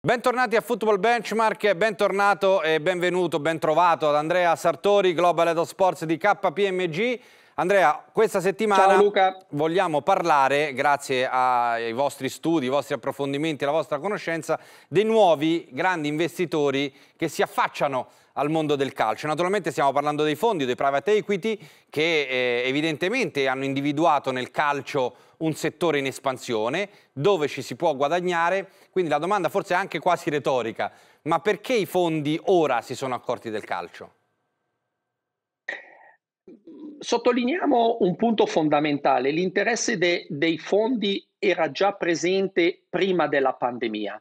Bentornati a Football Benchmark, bentornato e benvenuto, bentrovato ad Andrea Sartori, Global Head of Sports di KPMG. Andrea, questa settimana vogliamo parlare, grazie ai vostri studi, ai vostri approfondimenti, alla vostra conoscenza, dei nuovi grandi investitori che si affacciano al mondo del calcio. Naturalmente stiamo parlando dei fondi, dei private equity, che eh, evidentemente hanno individuato nel calcio un settore in espansione, dove ci si può guadagnare, quindi la domanda forse è anche quasi retorica, ma perché i fondi ora si sono accorti del calcio? Sottolineiamo un punto fondamentale, l'interesse de, dei fondi era già presente prima della pandemia,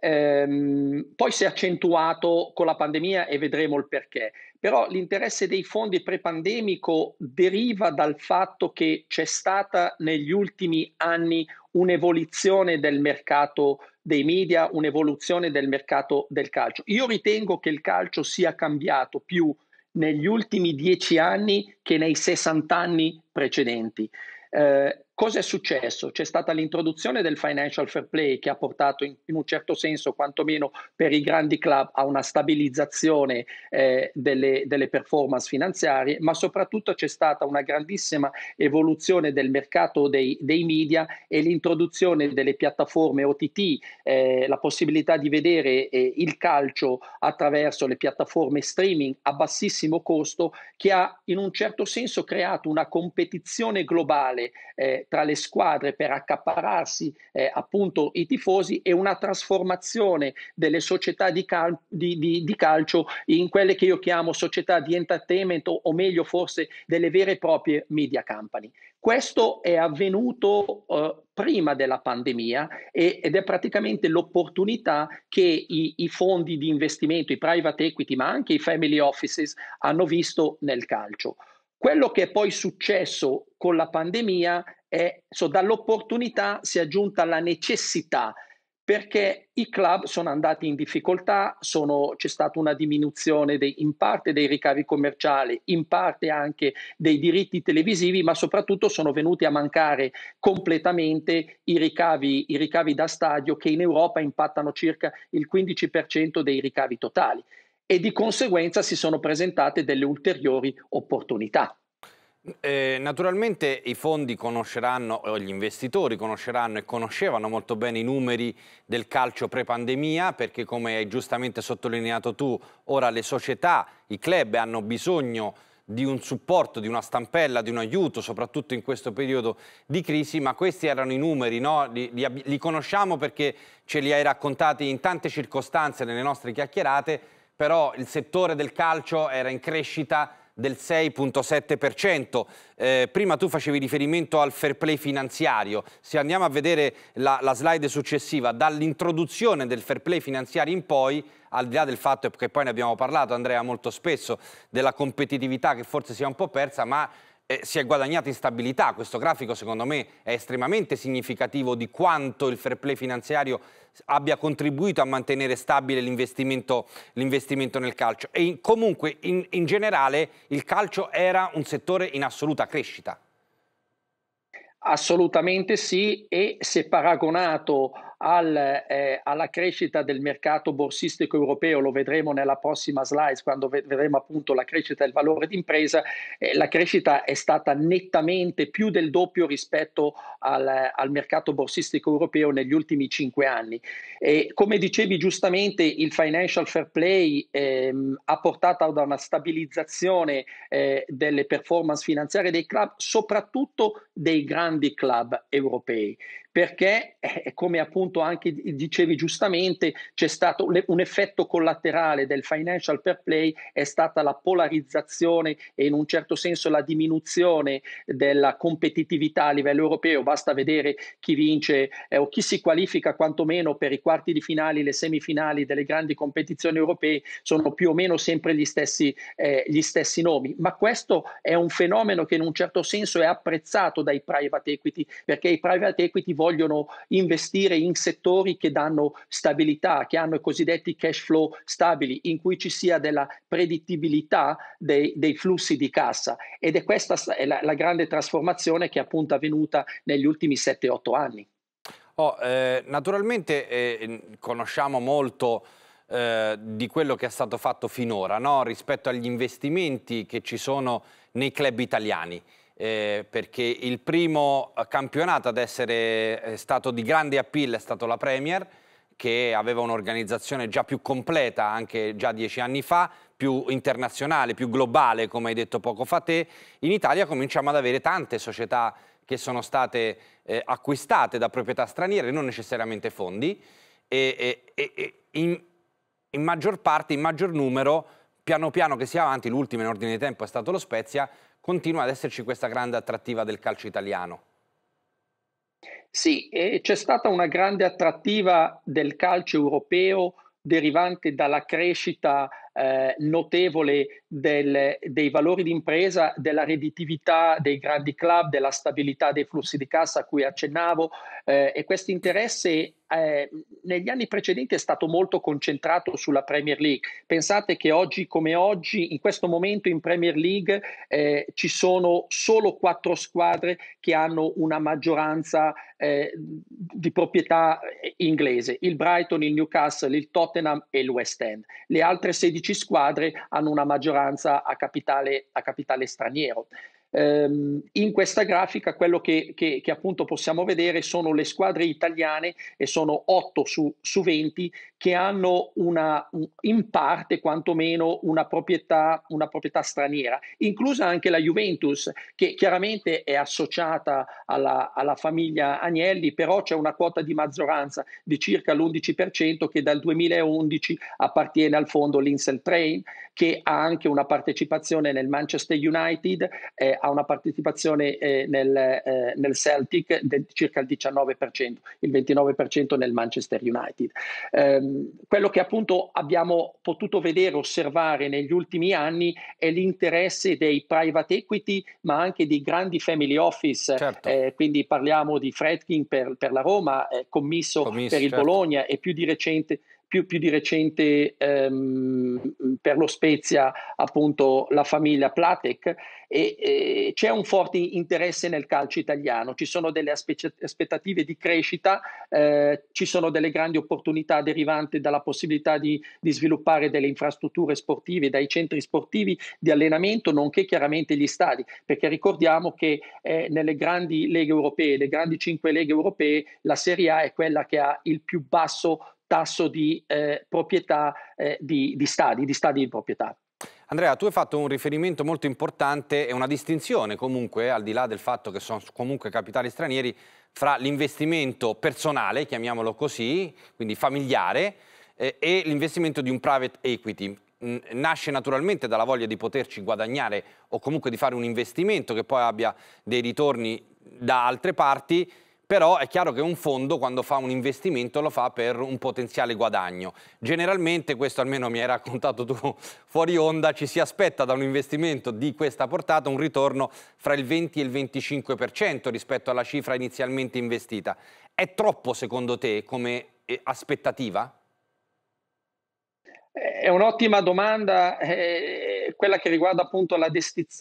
ehm, poi si è accentuato con la pandemia e vedremo il perché, però l'interesse dei fondi pre-pandemico deriva dal fatto che c'è stata negli ultimi anni un'evoluzione del mercato dei media, un'evoluzione del mercato del calcio. Io ritengo che il calcio sia cambiato più negli ultimi dieci anni che nei 60 anni precedenti. Eh, Cosa è successo? C'è stata l'introduzione del financial fair play che ha portato in, in un certo senso, quantomeno per i grandi club, a una stabilizzazione eh, delle, delle, performance finanziarie, ma soprattutto c'è stata una grandissima evoluzione del mercato dei, dei media e l'introduzione delle piattaforme OTT, eh, la possibilità di vedere eh, il calcio attraverso le piattaforme streaming a bassissimo costo, che ha in un certo senso creato una competizione globale eh, tra le squadre per accapararsi eh, appunto i tifosi e una trasformazione delle società di, cal- di, di, di, calcio in quelle che io chiamo società di entertainment o, o meglio forse delle vere e proprie media company. Questo è avvenuto eh, prima della pandemia e, ed è praticamente l'opportunità che i, i, fondi di investimento, i private equity, ma anche i family offices hanno visto nel calcio. Quello che è poi successo con la pandemia e so, dall'opportunità si è aggiunta la necessità perché i club sono andati in difficoltà, sono, c'è stata una diminuzione dei, in parte dei ricavi commerciali, in parte anche dei diritti televisivi, ma soprattutto sono venuti a mancare completamente i ricavi, i ricavi da stadio che in Europa impattano circa il 15% dei ricavi totali e di conseguenza si sono presentate delle ulteriori opportunità. Eh, naturalmente i fondi conosceranno, gli investitori conosceranno e conoscevano molto bene i numeri del calcio pre-pandemia perché come hai giustamente sottolineato tu, ora le società, i club hanno bisogno di un supporto, di una stampella, di un aiuto, soprattutto in questo periodo di crisi, ma questi erano i numeri, no? li, li, li, conosciamo perché ce li hai raccontati in tante circostanze nelle nostre chiacchierate, però il settore del calcio era in crescita del 6.7%. Eh, prima tu facevi riferimento al fair play finanziario. Se andiamo a vedere la, la slide successiva, dall'introduzione del fair play finanziario in poi, al di là del fatto che poi ne abbiamo parlato, Andrea, molto spesso, della competitività che forse si è un po' persa, ma eh, si è guadagnato in stabilità. Questo grafico secondo me è estremamente significativo di quanto il fair play finanziario abbia contribuito a mantenere stabile l'investimento, nel calcio. E in, comunque in, in generale il calcio era un settore in assoluta crescita. Assolutamente sì e se paragonato al, eh, alla crescita del mercato borsistico europeo, lo vedremo nella prossima slide quando vedremo appunto la crescita del valore d'impresa, eh, la crescita è stata nettamente più del doppio rispetto al, al mercato borsistico europeo negli ultimi cinque anni. E come dicevi giustamente il financial fair play ehm, ha portato ad una stabilizzazione eh, delle performance finanziarie dei club, soprattutto dei grandi club europei perché, eh, come appunto anche dicevi giustamente, c'è stato le, un effetto collaterale del financial per play, è stata la polarizzazione e in un certo senso la diminuzione della competitività a livello europeo. Basta vedere chi vince eh, o chi si qualifica quantomeno per i quarti di finale, le semifinali delle grandi competizioni europee, sono più o meno sempre gli stessi, eh, gli stessi nomi. Ma questo è un fenomeno che in un certo senso è apprezzato dai private equity, perché i private equity vogliono vogliono investire in settori che danno stabilità, che hanno i cosiddetti cash flow stabili, in cui ci sia della predittibilità dei, dei flussi di cassa. Ed è questa è la, la grande trasformazione che è appunto avvenuta negli ultimi 7-8 anni. Oh, eh, naturalmente eh, conosciamo molto eh, di quello che è stato fatto finora no? rispetto agli investimenti che ci sono nei club italiani eh, perché il primo campionato ad essere eh, stato di grande appeal è stato la Premier, che aveva un'organizzazione già più completa, anche già dieci anni fa, più internazionale, più globale, come hai detto poco fa te. In Italia cominciamo ad avere tante società che sono state eh, acquistate da proprietà straniere, non necessariamente fondi, e, e, e in, in maggior parte, in maggior numero, piano piano che si è avanti, l'ultimo in ordine di tempo è stato lo Spezia, continua ad esserci questa grande attrattiva del calcio italiano. Sì, c'è stata una grande attrattiva del calcio europeo derivante dalla crescita eh, notevole del, dei valori d'impresa, della redditività dei grandi club, della stabilità dei flussi di cassa a cui accennavo eh, e questo interesse eh, negli anni precedenti è stato molto concentrato sulla Premier League. Pensate che oggi come oggi, in questo momento in Premier League eh, ci sono solo quattro squadre che hanno una maggioranza eh, di proprietà inglese, il Brighton, il Newcastle, il Tottenham e il West End. Le altre 16 squadre hanno una maggioranza a capitale, a capitale straniero. Ehm, in questa grafica quello che, che, che, appunto possiamo vedere sono le squadre italiane e sono 8 su, su 20 che hanno una, in parte quantomeno una proprietà, una proprietà straniera, inclusa anche la Juventus che chiaramente è associata alla, alla famiglia Agnelli, però c'è una quota di maggioranza di circa l'11% che dal 2011 appartiene al fondo Linsel Train che ha anche una partecipazione nel Manchester United. Eh, ha una partecipazione eh, nel, eh, nel, Celtic del circa il 19%, il 29% nel Manchester United. Ehm, quello che appunto abbiamo potuto vedere, osservare negli ultimi anni è l'interesse dei private equity, ma anche di grandi family office, certo. Eh, quindi parliamo di Fredkin per, per la Roma, commisso, commisso per il certo. Bologna e più di recente più, più di recente ehm, per lo Spezia appunto la famiglia Platek e, e, c'è un forte interesse nel calcio italiano, ci sono delle aspettative di crescita, eh, ci sono delle grandi opportunità derivanti dalla possibilità di, di sviluppare delle infrastrutture sportive, dai centri sportivi di allenamento, nonché chiaramente gli stadi, perché ricordiamo che eh, nelle grandi leghe europee, le grandi cinque leghe europee, la Serie A è quella che ha il più basso tasso di eh, proprietà eh, di, di, stadi, di stadi di proprietà. Andrea, tu hai fatto un riferimento molto importante e una distinzione comunque, al di là del fatto che sono comunque capitali stranieri, fra l'investimento personale, chiamiamolo così, quindi familiare, eh, e l'investimento di un private equity. Nasce naturalmente dalla voglia di poterci guadagnare o comunque di fare un investimento che poi abbia dei ritorni da altre parti, però è chiaro che un fondo quando fa un investimento lo fa per un potenziale guadagno. Generalmente, questo almeno mi hai raccontato tu fuori onda, ci si aspetta da un investimento di questa portata un ritorno fra il 20 e il 25% rispetto alla cifra inizialmente investita. È troppo secondo te come eh, aspettativa? Eh, è un'ottima domanda, eh, quella che riguarda appunto la,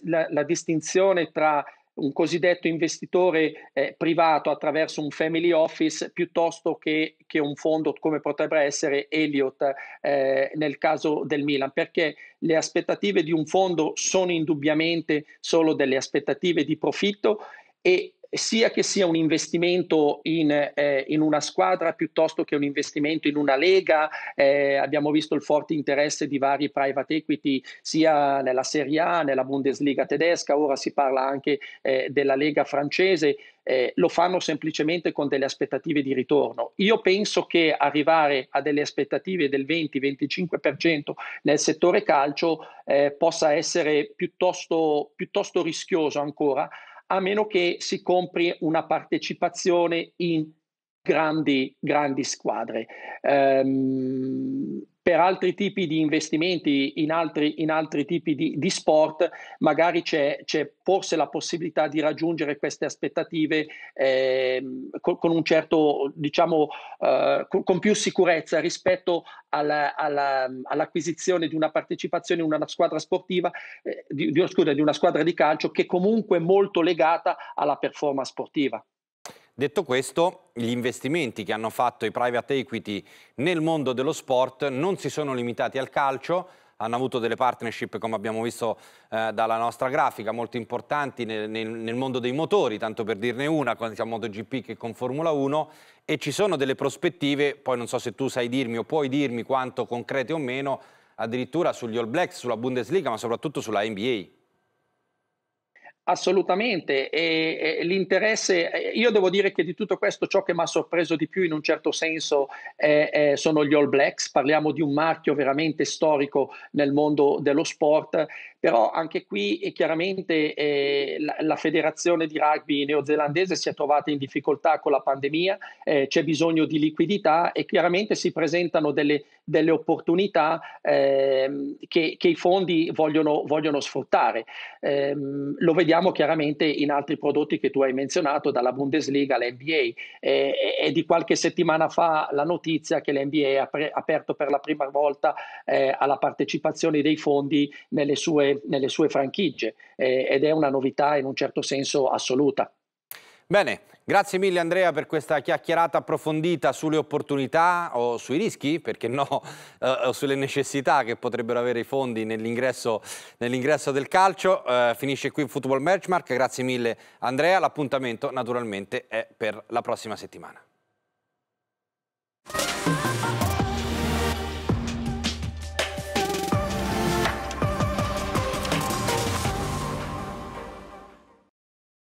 la, la distinzione tra un cosiddetto investitore eh, privato attraverso un family office piuttosto che, che un fondo come potrebbe essere Elliott eh, nel caso del Milan, perché le aspettative di un fondo sono indubbiamente solo delle aspettative di profitto e sia che sia un investimento in, eh, in, una squadra piuttosto che un investimento in una lega, eh, abbiamo visto il forte interesse di vari private equity sia nella Serie A, nella Bundesliga tedesca, ora si parla anche eh, della lega francese, eh, lo fanno semplicemente con delle aspettative di ritorno. Io penso che arrivare a delle aspettative del 20-25% nel settore calcio eh, possa essere piuttosto, piuttosto rischioso ancora a meno che si compri una partecipazione in grandi, grandi squadre. Um, per altri tipi di investimenti in altri, in altri tipi di, di, sport, magari c'è, c'è, forse la possibilità di raggiungere queste aspettative eh, con, con, un certo, diciamo, eh, con, con, più sicurezza rispetto alla, alla, all'acquisizione di una partecipazione in una squadra sportiva, eh, di, di, scusa, di una squadra di calcio che comunque è molto legata alla performance sportiva. Detto questo, gli investimenti che hanno fatto i private equity nel mondo dello sport non si sono limitati al calcio, hanno avuto delle partnership, come abbiamo visto eh, dalla nostra grafica, molto importanti nel, nel, nel, mondo dei motori, tanto per dirne una, quando siamo MotoGP che con Formula 1, e ci sono delle prospettive, poi non so se tu sai dirmi o puoi dirmi quanto concrete o meno, addirittura sugli All Blacks, sulla Bundesliga, ma soprattutto sulla NBA. Assolutamente, e, e, l'interesse, eh, io devo dire che di tutto questo ciò che mi ha sorpreso di più in un certo senso eh, eh, sono gli All Blacks, parliamo di un marchio veramente storico nel mondo dello sport, però anche qui è eh, chiaramente eh, la, la, federazione di rugby neozelandese si è trovata in difficoltà con la pandemia, eh, c'è bisogno di liquidità e chiaramente si presentano delle, delle opportunità ehm, che, che, i fondi vogliono, vogliono sfruttare. Ehm, lo vediamo vediamo chiaramente in altri prodotti che tu hai menzionato, dalla Bundesliga all'NBA. Eh, è di qualche settimana fa la notizia che l'NBA ha pre- aperto per la prima volta eh, alla partecipazione dei fondi nelle sue, nelle sue franchigie eh, ed è una novità in un certo senso assoluta. Bene, grazie mille Andrea per questa chiacchierata approfondita sulle opportunità o sui rischi, perché no, eh, sulle necessità che potrebbero avere i fondi nell'ingresso, nell del calcio. Eh, finisce qui il Football Benchmark, grazie mille Andrea, l'appuntamento naturalmente è per la prossima settimana.